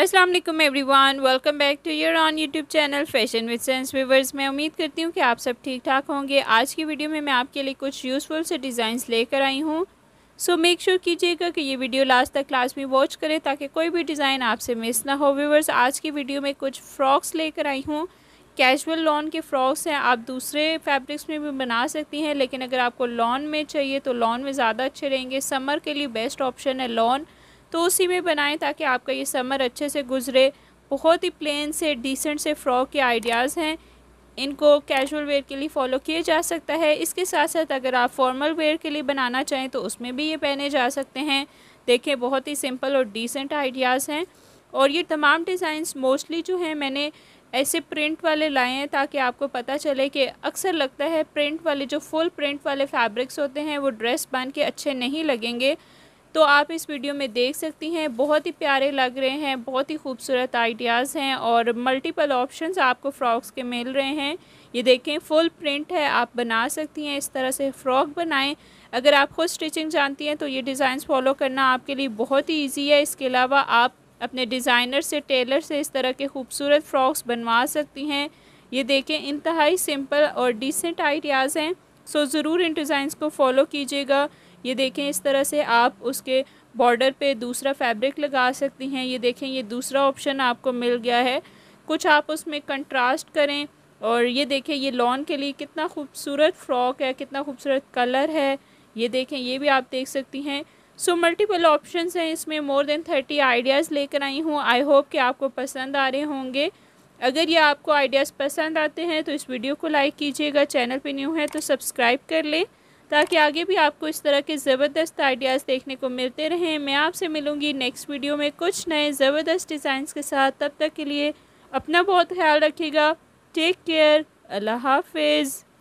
Aslam everyone welcome back to your on YouTube channel fashion with sense viewers मैं उम्मीद करती हूँ कि आप सब ठीक ठाक होंगे आज की वीडियो में मैं आपके लिए कुछ यूज़फुल से डिज़ाइंस लेकर आई हूँ सो मेक श्योर कीजिएगा कि ये वीडियो लास्ट तक क्लास में वॉच करें ताकि कोई भी डिज़ाइन आपसे मिस ना हो व्यूवर्स आज की वीडियो में कुछ फ्रॉक्स लेकर आई हूँ कैजुअल लॉन के फ्रॉक्स हैं आप दूसरे फैब्रिक्स में भी बना सकती हैं लेकिन अगर आपको लॉन में चाहिए तो लॉन में ज़्यादा अच्छे रहेंगे समर के लिए बेस्ट ऑप्शन है लॉन तो उसी में बनाएं ताकि आपका ये समर अच्छे से गुजरे बहुत ही प्लेन से डिसेंट से फ्रॉक के आइडियाज़ हैं इनको कैजुअल वेयर के लिए फॉलो किया जा सकता है इसके साथ साथ अगर आप फॉर्मल वेयर के लिए बनाना चाहें तो उसमें भी ये पहने जा सकते हैं देखें बहुत ही सिंपल और डिसेंट आइडियाज़ हैं और ये तमाम डिज़ाइंस मोस्टली जो हैं मैंने ऐसे प्रिंट वाले लाए हैं ताकि आपको पता चले कि अक्सर लगता है प्रिंट वाले जो फुल प्रिंट वाले फैब्रिक्स होते हैं वो ड्रेस बन के अच्छे नहीं लगेंगे तो आप इस वीडियो में देख सकती हैं बहुत ही प्यारे लग रहे हैं बहुत ही खूबसूरत आइडियाज़ हैं और मल्टीपल ऑप्शंस आपको फ़्रॉक्स के मिल रहे हैं ये देखें फुल प्रिंट है आप बना सकती हैं इस तरह से फ़्रॉक बनाएं अगर आप खुद स्टिचिंग जानती हैं तो ये डिज़ाइन फॉलो करना आपके लिए बहुत ही ईजी है इसके अलावा आप अपने डिज़ाइनर से टेलर से इस तरह के खूबसूरत फ़्रॉक्स बनवा सकती हैं ये देखें इंतहाई सिंपल और डिसेंट आइडियाज़ हैं सो ज़रूर इन डिज़ाइंस को फॉलो कीजिएगा ये देखें इस तरह से आप उसके बॉर्डर पे दूसरा फैब्रिक लगा सकती हैं ये देखें ये दूसरा ऑप्शन आपको मिल गया है कुछ आप उसमें कंट्रास्ट करें और ये देखें ये लॉन के लिए कितना खूबसूरत फ्रॉक है कितना खूबसूरत कलर है ये देखें ये भी आप देख सकती हैं सो मल्टीपल ऑप्शन हैं इसमें मोर देन थर्टी आइडियाज़ लेकर आई हूँ आई होप कि आपको पसंद आ रहे होंगे अगर ये आपको आइडियाज़ पसंद आते हैं तो इस वीडियो को लाइक कीजिएगा चैनल पे न्यू है तो सब्सक्राइब कर लें ताकि आगे भी आपको इस तरह के ज़बरदस्त आइडियाज़ देखने को मिलते रहें मैं आपसे मिलूँगी नेक्स्ट वीडियो में कुछ नए ज़बरदस्त डिज़ाइंस के साथ तब तक के लिए अपना बहुत ख्याल रखिएगा टेक केयर अल्लाह हाफिज़